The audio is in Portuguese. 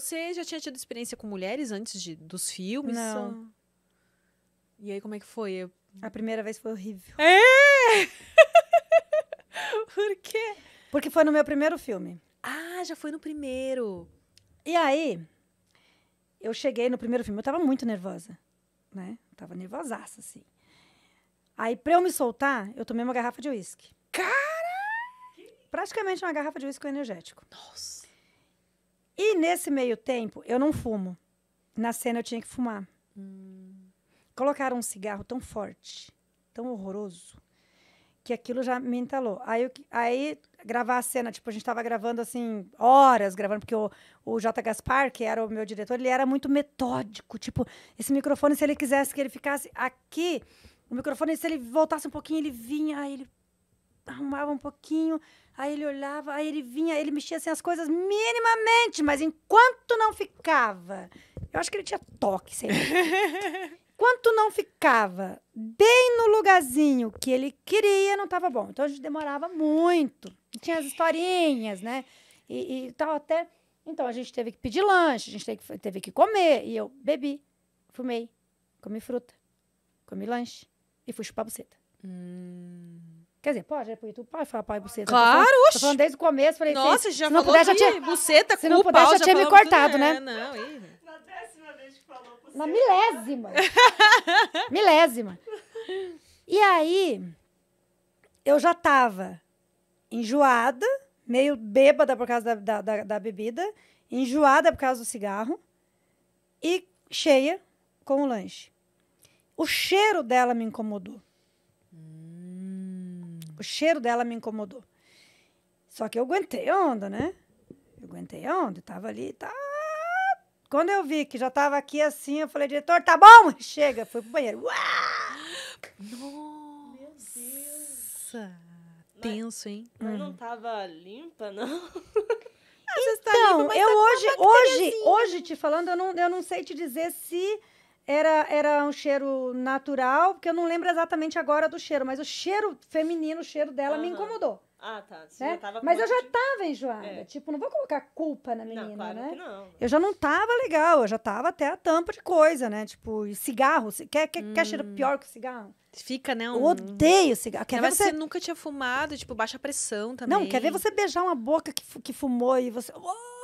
Você já tinha tido experiência com mulheres antes de, dos filmes? Não. Só... E aí, como é que foi? Eu... A primeira vez foi horrível. É! Por quê? Porque foi no meu primeiro filme. Ah, já foi no primeiro. E aí, eu cheguei no primeiro filme, eu tava muito nervosa, né? Eu tava nervosaça, assim. Aí, pra eu me soltar, eu tomei uma garrafa de uísque. Cara! Praticamente uma garrafa de uísque energético. Nossa! E nesse meio tempo, eu não fumo. Na cena eu tinha que fumar. Hum. Colocaram um cigarro tão forte, tão horroroso, que aquilo já me entalou. Aí, eu, aí gravar a cena, tipo, a gente estava gravando assim, horas gravando, porque o, o J. Gaspar, que era o meu diretor, ele era muito metódico. Tipo, esse microfone, se ele quisesse que ele ficasse aqui, o microfone, se ele voltasse um pouquinho, ele vinha, aí ele arrumava um pouquinho, aí ele olhava, aí ele vinha, ele mexia assim as coisas minimamente, mas enquanto não ficava. Eu acho que ele tinha toque, sei lá. Enquanto não ficava bem no lugarzinho que ele queria, não estava bom. Então a gente demorava muito. Tinha as historinhas, né? E, e tal, até. Então a gente teve que pedir lanche, a gente teve que, teve que comer. E eu bebi, fumei, comi fruta, comi lanche e fui chupar buceta. Hum. Quer dizer, pode, é pro YouTube, pode falar pai buceta. Claro, tô tô falando desde o começo, falei, Nossa, já se não puder, já tinha, buceta, é se não puder, já tinha me cortado, né? É, não, e... Na décima vez que falou buceta. Na milésima. milésima. E aí, eu já tava enjoada, meio bêbada por causa da, da, da, da bebida, enjoada por causa do cigarro e cheia com o lanche. O cheiro dela me incomodou. O cheiro dela me incomodou. Só que eu aguentei a onda, né? Eu aguentei a onda, tava ali, tá. Quando eu vi que já tava aqui assim, eu falei, diretor, tá bom? Chega, fui pro banheiro. Nossa! Tenso, hein? Mas hum. não tava limpa, não? Tá então, tá limpa, eu hoje, hoje, hoje te falando, eu não, eu não sei te dizer se era, era um cheiro natural, porque eu não lembro exatamente agora do cheiro, mas o cheiro feminino, o cheiro dela uhum. me incomodou. Ah, tá. Você né? já tava Mas eu já tava enjoada. É. Tipo, não vou colocar culpa na menina, não, claro né? Que não. Eu já não tava legal, eu já tava até a tampa de coisa, né? Tipo, cigarro. Quer, quer, hum. quer cheiro hum. pior que cigarro? Fica, né? Um... Eu odeio cigarro. Quer não, é, ver mas você... você nunca tinha fumado, tipo, baixa pressão também. Não, quer ver você beijar uma boca que, que fumou e você. Oh!